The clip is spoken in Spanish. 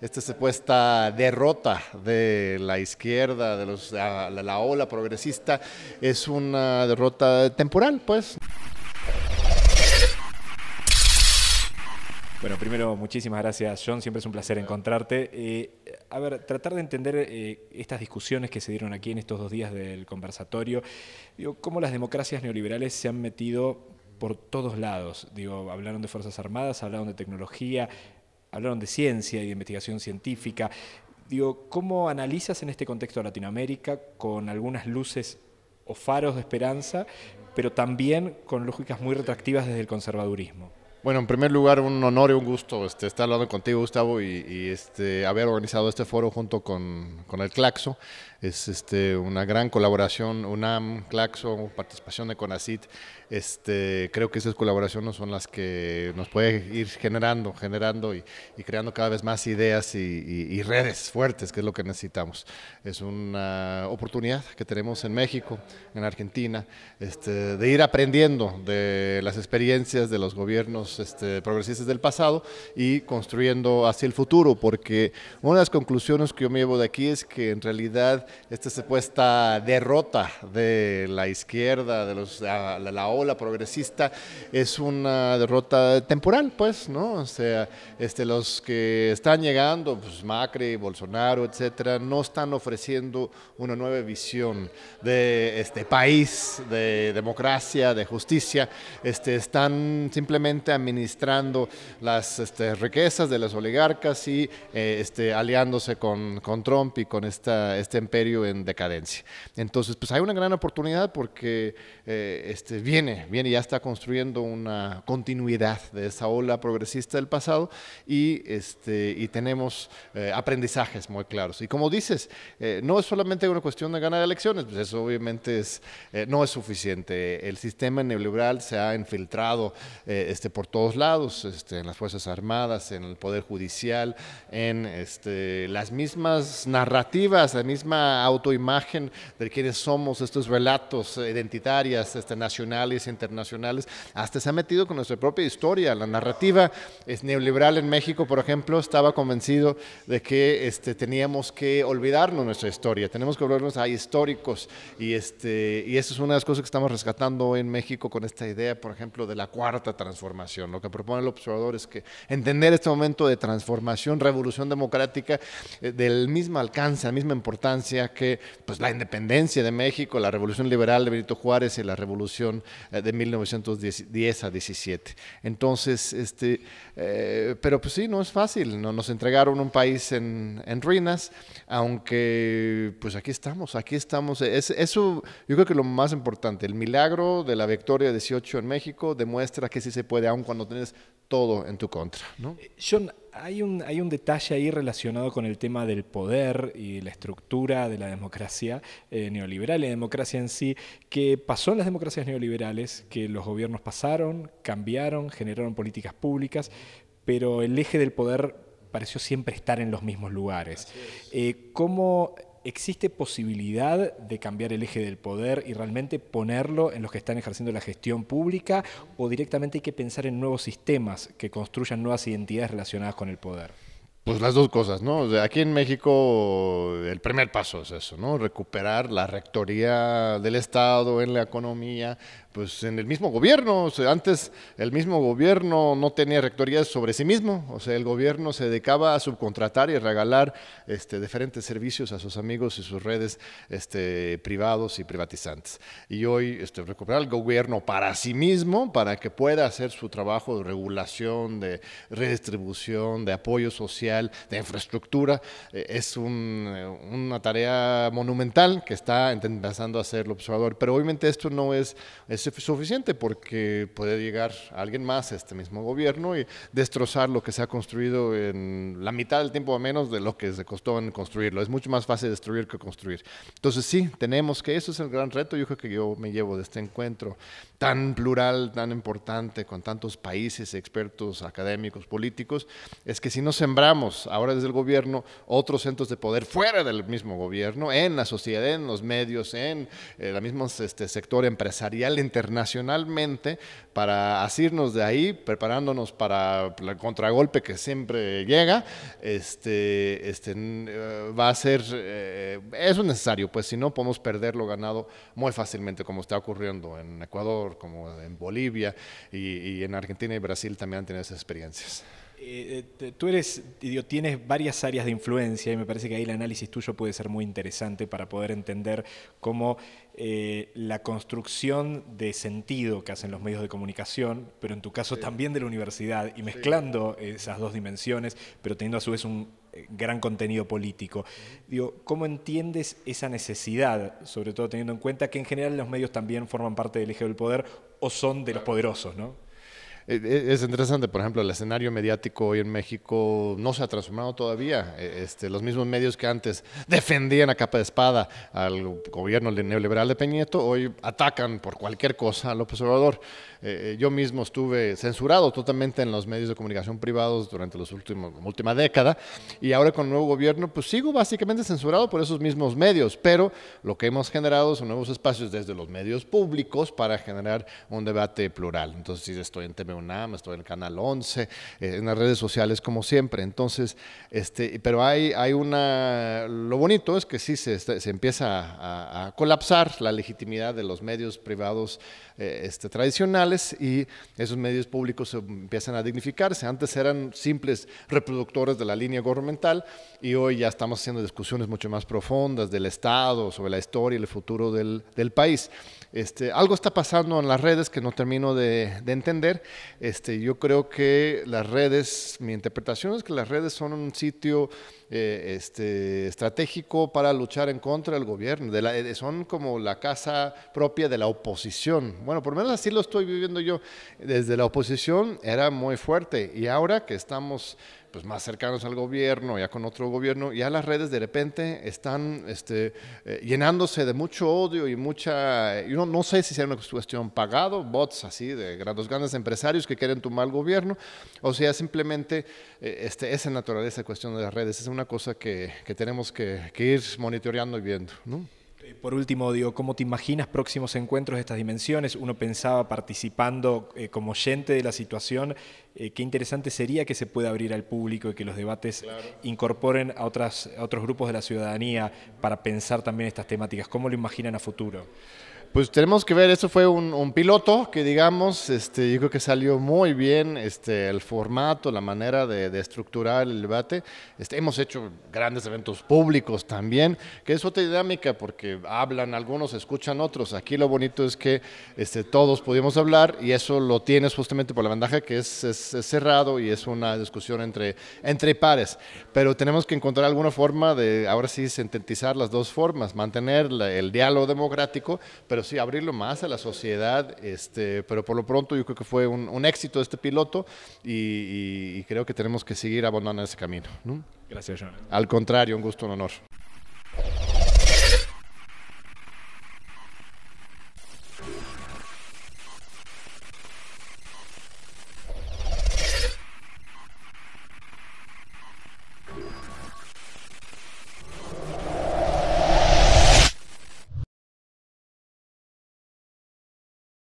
esta supuesta derrota de la izquierda, de los, la, ola progresista, es una derrota temporal, pues. Bueno, primero, muchísimas gracias, John. Siempre es un placer encontrarte. Eh, a ver, tratar de entender eh, estas discusiones que se dieron aquí en estos dos días del conversatorio. Digo, cómo las democracias neoliberales se han metido por todos lados. Digo, hablaron de Fuerzas Armadas, hablaron de tecnología, hablaron de ciencia y de investigación científica. Digo, ¿cómo analizas en este contexto Latinoamérica con algunas luces o faros de esperanza, pero también con lógicas muy retractivas desde el conservadurismo? Bueno, en primer lugar, un honor y un gusto este, estar hablando contigo, Gustavo, y, este, haber organizado este foro junto con, con el Claxo es este, una gran colaboración, UNAM, Claxo, participación de CONACIT. Este, creo que esas colaboraciones son las que nos pueden ir generando, generando y, creando cada vez más ideas y, redes fuertes, que es lo que necesitamos. Es una oportunidad que tenemos en México, en Argentina, este, de ir aprendiendo de las experiencias de los gobiernos este, progresistas del pasado y construyendo hacia el futuro, porque una de las conclusiones que yo me llevo de aquí es que en realidad esta supuesta derrota de la izquierda, de los, la, ola progresista, es una derrota temporal, pues, ¿no? O sea, este, los que están llegando, pues Macri, Bolsonaro, etcétera, no están ofreciendo una nueva visión de este país, de democracia, de justicia, este, están simplemente administrando las este, riquezas de los oligarcas y eh, este, aliándose con, con Trump y con esta, este empeño en decadencia. Entonces, pues hay una gran oportunidad porque eh, este, viene, viene, ya está construyendo una continuidad de esa ola progresista del pasado y, este, y tenemos eh, aprendizajes muy claros. Y como dices, eh, no es solamente una cuestión de ganar elecciones, pues eso obviamente es, no es suficiente. El sistema neoliberal se ha infiltrado este, por todos lados, este, en las Fuerzas Armadas, en el Poder Judicial, en este, las mismas narrativas, la misma autoimagen de quienes somos, estos relatos eh, identitarias este, nacionales, internacionales, hasta se ha metido con nuestra propia historia. La narrativa es neoliberal en México, por ejemplo, estaba convencido de que este, teníamos que olvidarnos nuestra historia, tenemos que volvernos a históricos y, este, y eso es una de las cosas que estamos rescatando en México con esta idea, por ejemplo, de la cuarta transformación. Lo que propone el observador es que entender este momento de transformación, revolución democrática, eh, del mismo alcance, la misma importancia que pues, la independencia de México, la revolución liberal de Benito Juárez y la revolución eh, de 1910 a 17. Entonces, este, eh, pero pues sí, no es fácil, nos entregaron un país en, ruinas, aunque pues aquí estamos, aquí estamos. eso yo creo que lo más importante, el milagro de la victoria de 18 en México demuestra que sí se puede, aun cuando tienes todo en tu contra. ¿no? Eh, hay un, detalle ahí relacionado con el tema del poder y la estructura de la democracia eh, neoliberal y la democracia en sí, que pasó en las democracias neoliberales, que los gobiernos pasaron, cambiaron, generaron políticas públicas, pero el eje del poder pareció siempre estar en los mismos lugares. Eh, ¿Cómo ¿existe posibilidad de cambiar el eje del poder y realmente ponerlo en los que están ejerciendo la gestión pública o directamente hay que pensar en nuevos sistemas que construyan nuevas identidades relacionadas con el poder? Pues las dos cosas, ¿no? aquí en México el primer paso es eso, ¿no? Recuperar la rectoría del Estado en la economía, pues en el mismo gobierno. O sea, antes el mismo gobierno no tenía rectorías sobre sí mismo, o sea, el gobierno se dedicaba a subcontratar y regalar este, diferentes servicios a sus amigos y sus redes este, privados y privatizantes. Y hoy este, recuperar el gobierno para sí mismo, para que pueda hacer su trabajo de regulación, de redistribución, de apoyo social, de infraestructura, eh, es eh, una tarea monumental que está empezando a hacer el observador. Pero obviamente esto no es es suficiente porque puede llegar alguien más a este mismo gobierno y destrozar lo que se ha construido en la mitad del tiempo o menos de lo que se costó en construirlo. Es mucho más fácil destruir que construir. Entonces sí, tenemos que, eso es el gran reto, yo creo que yo me llevo de este encuentro tan plural, tan importante, con tantos países, expertos, académicos, políticos, es que si no sembramos ahora desde el gobierno otros centros de poder fuera del mismo gobierno, en la sociedad, en los medios, en el eh, mismo este, sector empresarial, en internacionalmente para asirnos de ahí, preparándonos para el contragolpe que siempre llega, este, este, eh, va a ser, eh, eso es necesario, pues si no podemos perder lo ganado muy fácilmente, como está ocurriendo en Ecuador, como en Bolivia y, en Argentina y Brasil también han tenido esas experiencias. Eh, tú eres, tienes varias áreas de influencia y me parece que ahí el análisis tuyo puede ser muy interesante para poder entender cómo eh, la construcción de sentido que hacen los medios de comunicación, pero en tu caso también de la universidad, y mezclando esas dos dimensiones, pero teniendo a su vez un eh, gran contenido político. ¿cómo entiendes esa necesidad, sobre todo teniendo en cuenta que en general los medios también forman parte del eje del poder o son de los poderosos, ¿no? E, e, es interesante, por ejemplo, el escenario mediático hoy en México no se ha transformado todavía. E, este, los mismos medios que antes defendían a capa de espada al gobierno neoliberal de Peñeto, hoy atacan por cualquier cosa al observador yo mismo estuve censurado totalmente en los medios de comunicación privados durante los últimos, la última década y ahora con el nuevo gobierno pues sigo básicamente censurado por esos mismos medios, pero lo que hemos generado son nuevos espacios desde los medios públicos para generar un debate plural. Entonces, si estoy en UNAM, estoy en el Canal 11, eh, en las redes sociales como siempre. Entonces, este, pero hay, hay una, lo bonito es que sí se, se empieza a, colapsar la legitimidad de los medios privados eh, este, tradicionales y esos medios públicos empiezan a dignificarse. Antes eran simples reproductores de la línea gubernamental y hoy ya estamos haciendo discusiones mucho más profundas del Estado, sobre la historia y el futuro del, del país. Este, algo está pasando en las redes que no termino de, entender. Este, yo creo que las redes, mi interpretación es que las redes son un sitio eh, este, estratégico para luchar en contra del gobierno. Eh, son como la casa propia de la oposición. Bueno, por lo menos así lo estoy viviendo yo. Desde la oposición era muy fuerte y ahora que estamos pues más cercanos al gobierno, ya con otro gobierno, ya las redes de repente están este, eh, llenándose de mucho odio y mucha, yo no, sé si sea una cuestión pagado, bots así, de grandes grandes empresarios que quieren tomar el gobierno, o sea, simplemente eh, este es esa naturaleza, cuestión de las redes, es una cosa que, tenemos que, que ir monitoreando y viendo, ¿no? por último, digo, ¿cómo te imaginas próximos encuentros de estas dimensiones? Uno pensaba participando eh, como oyente de la situación, eh, qué interesante sería que se pueda abrir al público y que los debates incorporen a, a otros grupos de la ciudadanía para pensar también estas temáticas. ¿Cómo lo imaginan a futuro? Pues tenemos que ver, eso fue un, piloto que digamos, este, yo creo que salió muy bien este, el formato, la manera de, estructurar el debate. Este, hemos hecho grandes eventos públicos también, que es otra dinámica porque hablan algunos, escuchan otros. Aquí lo bonito es que este, todos pudimos hablar y eso lo tienes justamente por la bandaja que es, cerrado y es una discusión entre, entre pares. Pero tenemos que encontrar alguna forma de, ahora sí, sintetizar las dos formas, mantener el diálogo democrático, pero sí abrirlo más a la sociedad. Este, pero por lo pronto yo creo que fue un, éxito este piloto y, creo que tenemos que seguir abandonando ese camino. Gracias, John. Al contrario, un gusto, un honor.